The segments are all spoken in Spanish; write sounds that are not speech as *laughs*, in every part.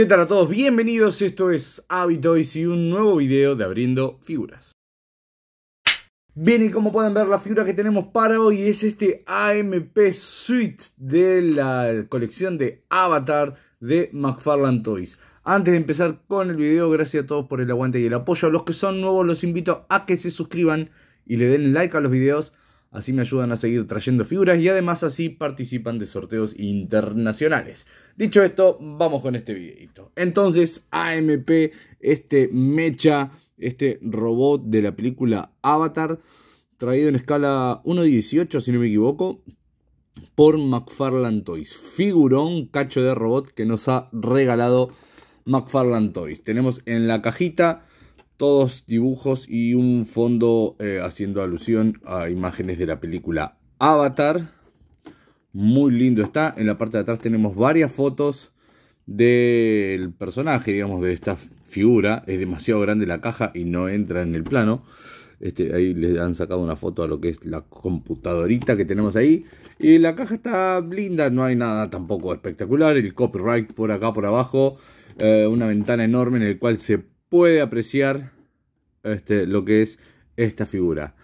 ¿Qué tal a todos? Bienvenidos, esto es Habitoys y un nuevo video de Abriendo Figuras. Bien, y como pueden ver, la figura que tenemos para hoy es este AMP Suite de la colección de Avatar de McFarlane Toys. Antes de empezar con el video, gracias a todos por el aguante y el apoyo. A los que son nuevos los invito a que se suscriban y le den like a los videos Así me ayudan a seguir trayendo figuras y además así participan de sorteos internacionales. Dicho esto, vamos con este videito. Entonces, AMP, este mecha, este robot de la película Avatar, traído en escala 1.18, si no me equivoco, por McFarland Toys. Figurón, cacho de robot que nos ha regalado McFarland Toys. Tenemos en la cajita todos dibujos y un fondo eh, haciendo alusión a imágenes de la película Avatar. Muy lindo está. En la parte de atrás tenemos varias fotos del personaje, digamos, de esta figura. Es demasiado grande la caja y no entra en el plano. Este, ahí les han sacado una foto a lo que es la computadorita que tenemos ahí. Y la caja está linda, no hay nada tampoco espectacular. El copyright por acá, por abajo. Eh, una ventana enorme en el cual se puede apreciar este, lo que es esta figura.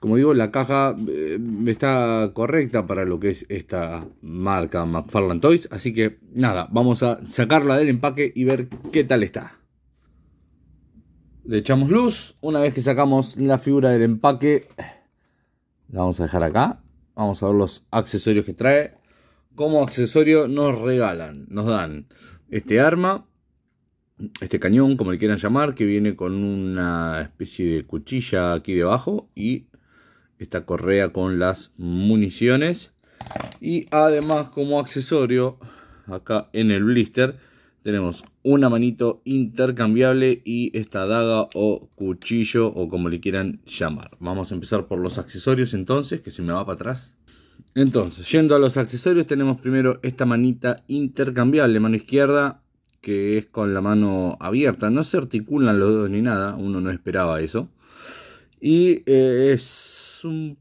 Como digo, la caja eh, está correcta para lo que es esta marca McFarland Toys. Así que nada, vamos a sacarla del empaque y ver qué tal está. Le echamos luz. Una vez que sacamos la figura del empaque, la vamos a dejar acá. Vamos a ver los accesorios que trae. Como accesorio nos regalan, nos dan este arma este cañón, como le quieran llamar, que viene con una especie de cuchilla aquí debajo y esta correa con las municiones. Y además como accesorio, acá en el blister, tenemos una manito intercambiable y esta daga o cuchillo o como le quieran llamar. Vamos a empezar por los accesorios entonces, que se me va para atrás. Entonces, yendo a los accesorios, tenemos primero esta manita intercambiable, mano izquierda, que es con la mano abierta. No se articulan los dedos ni nada, uno no esperaba eso. Y eh, es un...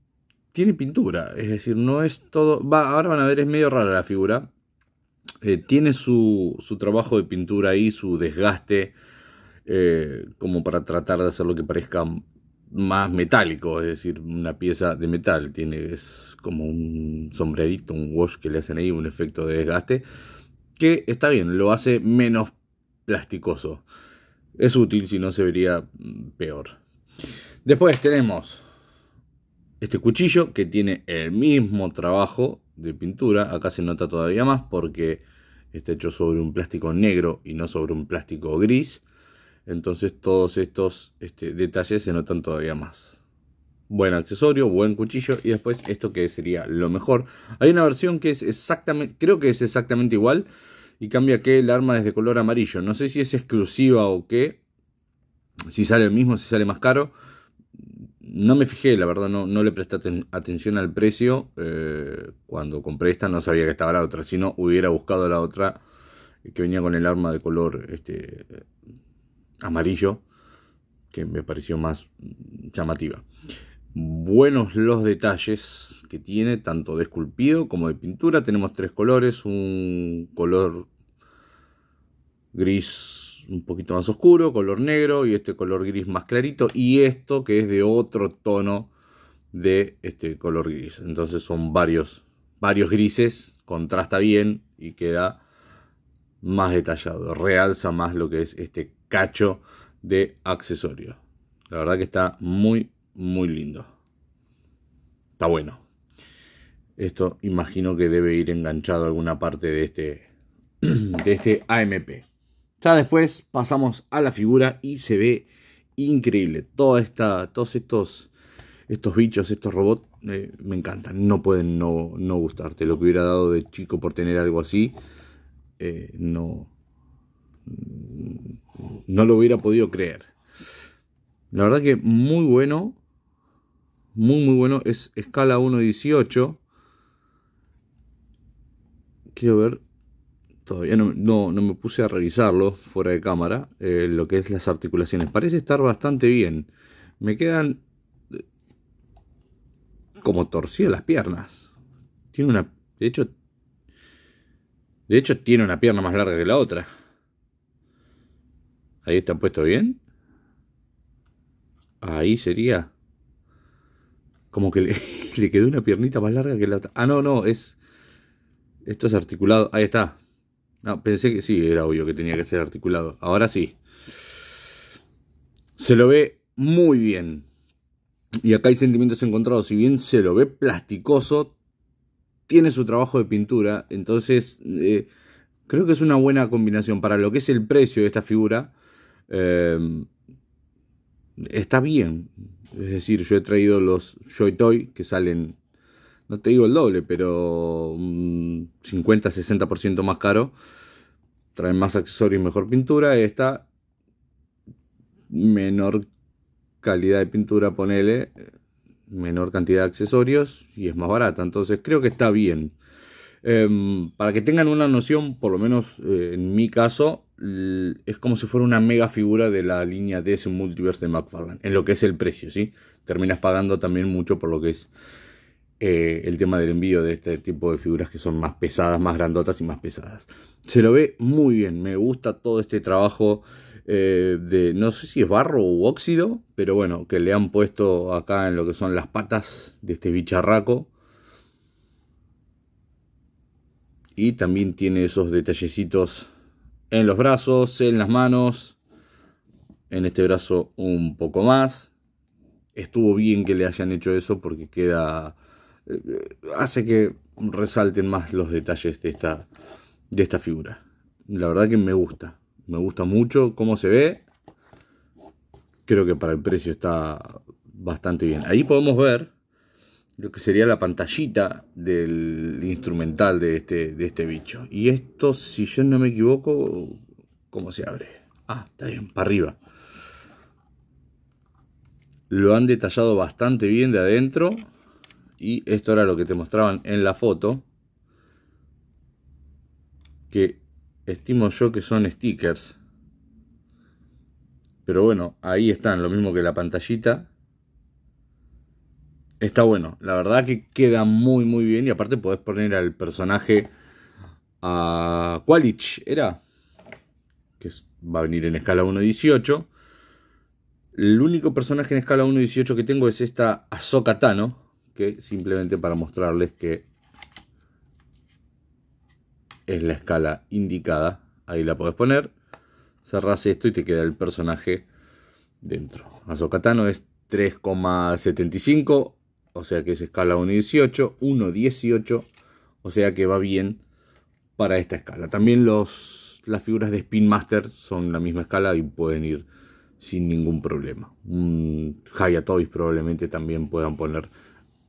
tiene pintura, es decir, no es todo... Va, ahora van a ver, es medio rara la figura. Eh, tiene su, su, trabajo de pintura ahí, su desgaste, eh, como para tratar de hacer lo que parezca más metálico, es decir, una pieza de metal. Tiene, es como un sombrerito, un wash que le hacen ahí, un efecto de desgaste que está bien, lo hace menos plasticoso. Es útil si no se vería mm, peor. Después tenemos este cuchillo que tiene el mismo trabajo de pintura. Acá se nota todavía más porque está hecho sobre un plástico negro y no sobre un plástico gris. Entonces todos estos este, detalles se notan todavía más. Buen accesorio, buen cuchillo y después esto que sería lo mejor. Hay una versión que es exactamente, creo que es exactamente igual, y cambia que el arma es de color amarillo. No sé si es exclusiva o qué. Si sale el mismo, si sale más caro. No me fijé, la verdad, no, no le presté atención al precio. Eh, cuando compré esta no sabía que estaba la otra. Si no, hubiera buscado la otra eh, que venía con el arma de color este, amarillo, que me pareció más mm, llamativa. Buenos los detalles que tiene, tanto de esculpido como de pintura. Tenemos tres colores, un color gris un poquito más oscuro, color negro y este color gris más clarito y esto que es de otro tono de este color gris. Entonces son varios, varios grises, contrasta bien y queda más detallado, realza más lo que es este cacho de accesorio. La verdad que está muy, muy lindo. Está bueno. Esto imagino que debe ir enganchado a alguna parte de este, *clears throat* de este AMP. Ya después pasamos a la figura y se ve increíble. Toda esta, todos estos, estos bichos, estos robots, eh, me encantan. No pueden no, gustarte. Lo que hubiera dado de chico por tener algo así, eh, no, no lo hubiera podido creer. La verdad que muy bueno. Muy, muy bueno. Es escala 1.18. Quiero ver todavía no, me puse a revisarlo fuera de cámara, eh, lo que es las articulaciones. Parece estar bastante bien. Me quedan eh, como torcidas las piernas. Tiene una... De hecho... De hecho tiene una pierna más larga que la otra. Ahí está puesto bien. Ahí sería... Como que le, *laughs* quedó una piernita más larga que la otra. Ah, no, no, es... Esto es articulado. Ahí está, no, pensé que sí, era obvio que tenía que ser articulado. Ahora sí. Se lo ve muy bien. Y acá hay sentimientos encontrados. Si bien se lo ve plasticoso, tiene su trabajo de pintura. Entonces, eh, creo que es una buena combinación. Para lo que es el precio de esta figura, eh, está bien. Es decir, yo he traído los Joy Toy que salen no te digo el doble, pero un 50-60% más caro. trae más accesorios y mejor pintura. Esta menor calidad de pintura, ponele, menor cantidad de accesorios y es más barata. Entonces creo que está bien. Em, para que tengan una noción, por lo menos eh, en mi caso, es como si fuera una mega figura de la línea DS Multiverse de McFarlane, en lo que es el precio, ¿sí? Terminas pagando también mucho por lo que es eh, el tema del envío de este tipo de figuras que son más pesadas, más grandotas y más pesadas. Se lo ve muy bien, me gusta todo este trabajo eh, de, no sé si es barro u óxido, pero bueno, que le han puesto acá en lo que son las patas de este bicharraco. Y también tiene esos detallecitos en los brazos, en las manos. En este brazo un poco más. Estuvo bien que le hayan hecho eso porque queda hace que resalten más los detalles de esta, de esta figura. La verdad que me gusta, me gusta mucho cómo se ve. Creo que para el precio está bastante bien. Ahí podemos ver lo que sería la pantallita del instrumental de este, de este bicho. Y esto, si yo no me equivoco, ¿cómo se abre? Ah, está bien, para arriba. Lo han detallado bastante bien de adentro y esto era lo que te mostraban en la foto. Que estimo yo que son stickers. Pero bueno, ahí están, lo mismo que la pantallita. Está bueno, la verdad que queda muy muy bien y aparte podés poner al personaje a Qualich, era, que va a venir en escala 1.18. El único personaje en escala 1.18 que tengo es esta Ahsoka Tano, que simplemente para mostrarles que es la escala indicada. Ahí la podés poner. cerras esto y te queda el personaje dentro. Azokatano es 3,75, o sea que es escala 1,18, 1,18, o sea que va bien para esta escala. También los, las figuras de Spin Master son la misma escala y pueden ir sin ningún problema. Un Hayatois probablemente también puedan poner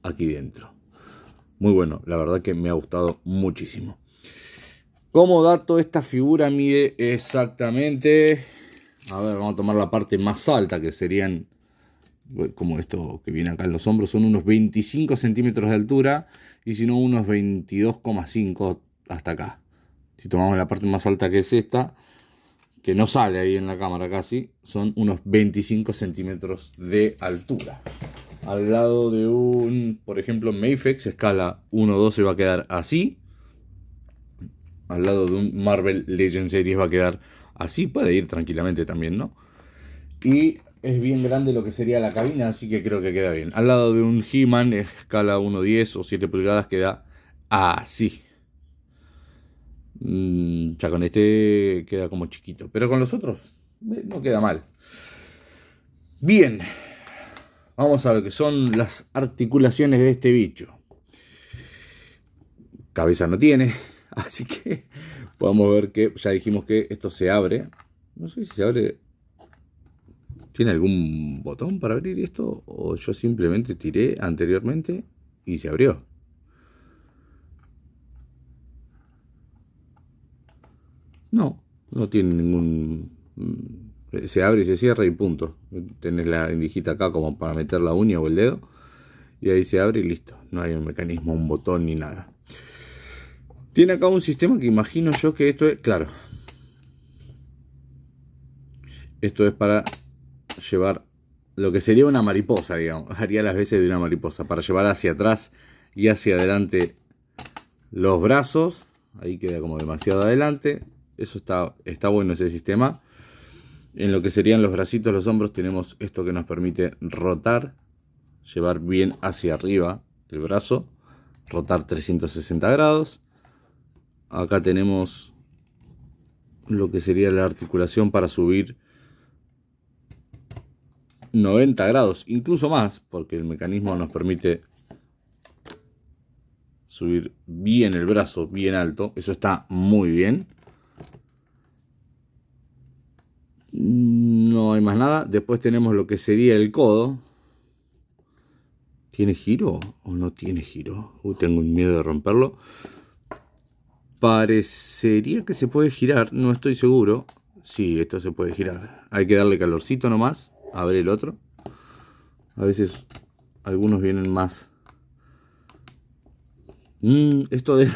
aquí dentro. Muy bueno, la verdad que me ha gustado muchísimo. Como dato, esta figura mide exactamente... A ver, vamos a tomar la parte más alta, que serían... Eh, como esto que viene acá en los hombros, son unos 25 centímetros de altura y si no unos 22,5 hasta acá. Si tomamos la parte más alta que es esta, que no sale ahí en la cámara casi, son unos 25 centímetros de altura al lado de un, por ejemplo, Mayfex escala 1.12, va a quedar así. Al lado de un Marvel Legends Series va a quedar así. Puede ir tranquilamente también, ¿no? Y es bien grande lo que sería la cabina, así que creo que queda bien. Al lado de un He-Man escala 1.10 o 7 pulgadas queda así. Mm, ya con este queda como chiquito, pero con los otros eh, no queda mal. Bien, Vamos a ver qué son las articulaciones de este bicho. Cabeza no tiene, *laughs* así que podemos ver que ya dijimos que esto se abre. No sé si se abre... ¿Tiene algún botón para abrir esto? ¿O yo simplemente tiré anteriormente y se abrió? No, no tiene ningún se abre y se cierra y punto. Tenés la indijita acá como para meter la uña o el dedo. Y ahí se abre y listo. No hay un mecanismo, un botón ni nada. Tiene acá un sistema que imagino yo que esto es, claro. Esto es para llevar lo que sería una mariposa, digamos. *laughs* Haría las veces de una mariposa. Para llevar hacia atrás y hacia adelante los brazos. Ahí queda como demasiado adelante. Eso está, está bueno ese sistema. En lo que serían los bracitos, los hombros, tenemos esto que nos permite rotar, llevar bien hacia arriba el brazo, rotar 360 grados. Acá tenemos lo que sería la articulación para subir 90 grados, incluso más, porque el mecanismo nos permite subir bien el brazo, bien alto. Eso está muy bien. No hay más nada. Después tenemos lo que sería el codo. ¿Tiene giro o no tiene giro? Uh, tengo un miedo de romperlo. Parecería que se puede girar, no estoy seguro. Sí, esto se puede girar. Hay que darle calorcito nomás. A ver el otro. A veces algunos vienen más... Mm, esto de *laughs*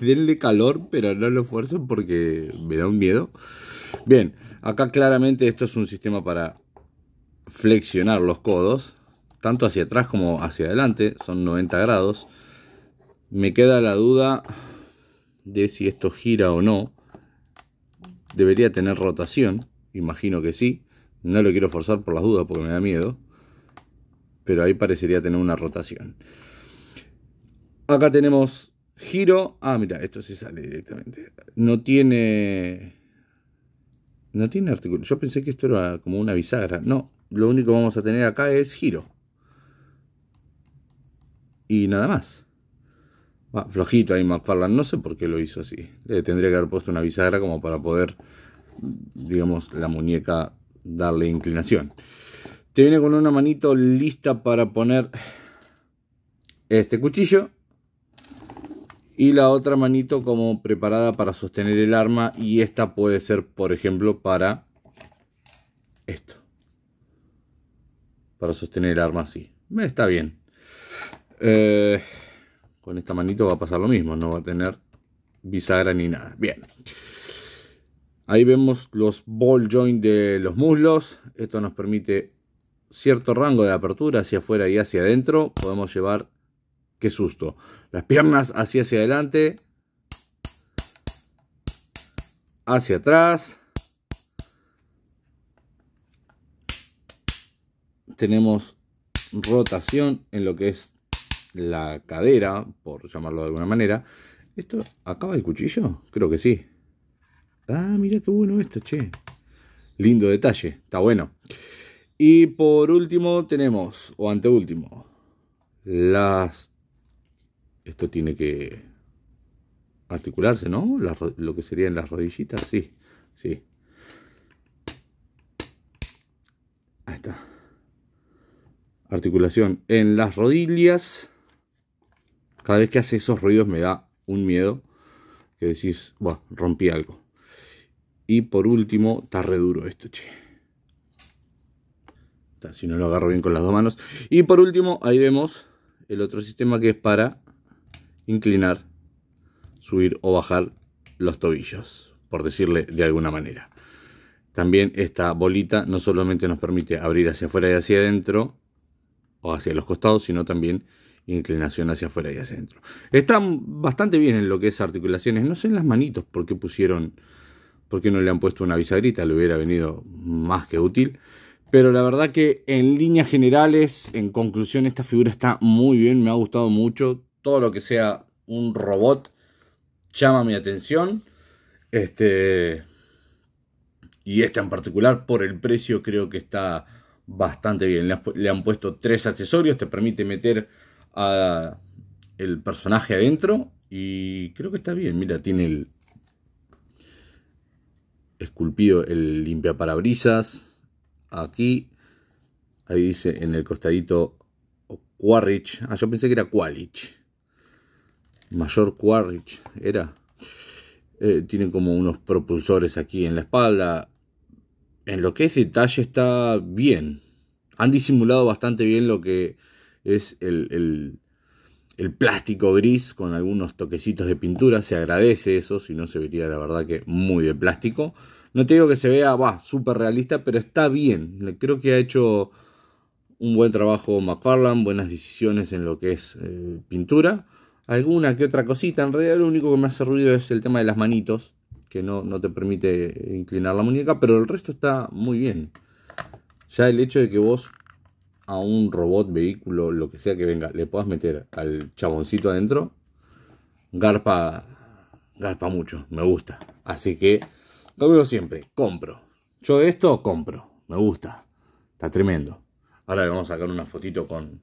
denle calor, pero no lo esfuerzo porque me da un miedo. Bien, acá claramente esto es un sistema para flexionar los codos, tanto hacia atrás como hacia adelante, son 90 grados. Me queda la duda de si esto gira o no. Debería tener rotación, imagino que sí. No lo quiero forzar por las dudas porque me da miedo. Pero ahí parecería tener una rotación. Acá tenemos giro. Ah, mira, esto sí sale directamente. No tiene no tiene artículo. Yo pensé que esto era como una bisagra. No, lo único que vamos a tener acá es giro. Y nada más. Va, flojito ahí McFarland. No sé por qué lo hizo así. Le tendría que haber puesto una bisagra como para poder, digamos, la muñeca darle inclinación. Te viene con una manito lista para poner este cuchillo y la otra manito como preparada para sostener el arma y esta puede ser por ejemplo para esto para sostener el arma así eh, está bien eh, con esta manito va a pasar lo mismo no va a tener bisagra ni nada bien ahí vemos los ball joint de los muslos esto nos permite cierto rango de apertura hacia afuera y hacia adentro podemos llevar qué susto. Las piernas así hacia adelante, hacia atrás. Tenemos rotación en lo que es la cadera, por llamarlo de alguna manera. ¿Esto acaba el cuchillo? Creo que sí. Ah, mira qué bueno esto, che. Lindo detalle, está bueno. Y por último tenemos, o anteúltimo, las esto tiene que articularse, ¿no? lo que en las rodillitas, sí, sí. Ahí está. Articulación en las rodillas. Cada vez que hace esos ruidos me da un miedo que decís, bueno, rompí algo. Y por último, está re duro esto, che. si no lo agarro bien con las dos manos. Y por último, ahí vemos el otro sistema que es para inclinar, subir o bajar los tobillos, por decirle de alguna manera. También esta bolita no solamente nos permite abrir hacia afuera y hacia adentro, o hacia los costados, sino también inclinación hacia afuera y hacia adentro. Están bastante bien en lo que es articulaciones, no sé en las manitos por qué pusieron, por qué no le han puesto una bisagrita, le hubiera venido más que útil. Pero la verdad que en líneas generales, en conclusión, esta figura está muy bien, me ha gustado mucho todo lo que sea un robot llama mi atención. Este. Y este en particular, por el precio, creo que está bastante bien. Le han, puesto tres accesorios, te permite meter a el personaje adentro. Y creo que está bien. Mira, tiene el. Esculpido el limpiaparabrisas parabrisas. Aquí. Ahí dice en el costadito Quaritch. Ah, yo pensé que era Qualich. Mayor Quaritch era. Eh, tienen como unos propulsores aquí en la espalda. En lo que es detalle está bien. Han disimulado bastante bien lo que es el, plástico gris con algunos toquecitos de pintura. Se agradece eso, si no se vería la verdad que muy de plástico. No te digo que se vea, va, súper realista, pero está bien. Creo que ha hecho un buen trabajo mcfarland buenas decisiones en lo que es eh, pintura alguna que otra cosita. En realidad lo único que me hace ruido es el tema de las manitos, que no, te permite inclinar la muñeca, pero el resto está muy bien. Ya el hecho de que vos a un robot, vehículo, lo que sea que venga, le puedas meter al chaboncito adentro, garpa, garpa mucho, me gusta. Así que, como digo siempre, compro. Yo esto compro, me gusta. Está tremendo. Ahora le vamos a sacar una fotito con,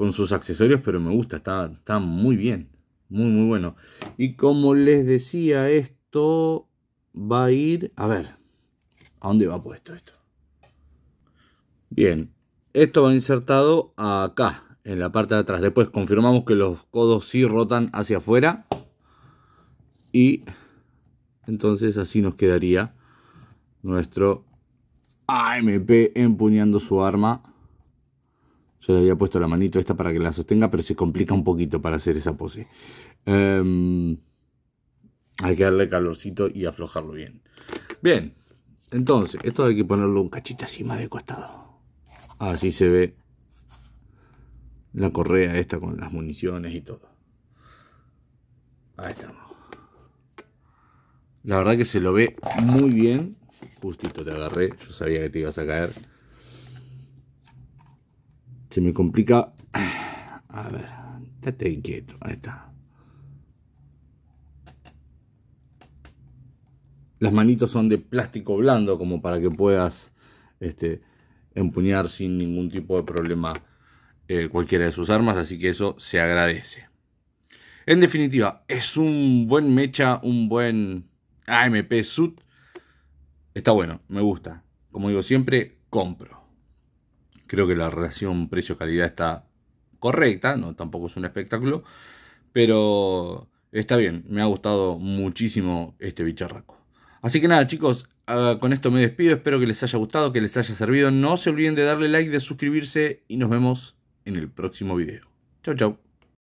con sus accesorios, pero me gusta, está, muy bien, muy muy bueno. Y como les decía, esto va a ir, a ver, ¿a dónde va puesto esto? Bien, esto va insertado acá, en la parte de atrás. Después confirmamos que los codos sí rotan hacia afuera. Y entonces así nos quedaría nuestro AMP empuñando su arma yo le había puesto la manito esta para que la sostenga, pero se complica un poquito para hacer esa pose. Em, hay que darle calorcito y aflojarlo bien. Bien, entonces, esto hay que ponerlo un cachito así más de costado. Así se ve la correa esta con las municiones y todo. Ahí estamos. La verdad que se lo ve muy bien. Justito te agarré, yo sabía que te ibas a caer. Se me complica. *sighs* A ver, estate quieto. Ahí está. Las manitos son de plástico blando como para que puedas este, empuñar sin ningún tipo de problema eh, cualquiera de sus armas, así que eso se agradece. En definitiva, es un buen mecha, un buen AMP suit. Está bueno, me gusta. Como digo siempre, compro. Creo que la relación precio-calidad está correcta, no tampoco es un espectáculo, pero está bien, me ha gustado muchísimo este bicharraco. Así que nada, chicos, ah, con esto me despido, espero que les haya gustado, que les haya servido. No se olviden de darle like, de suscribirse y nos vemos en el próximo video. Chao, chau.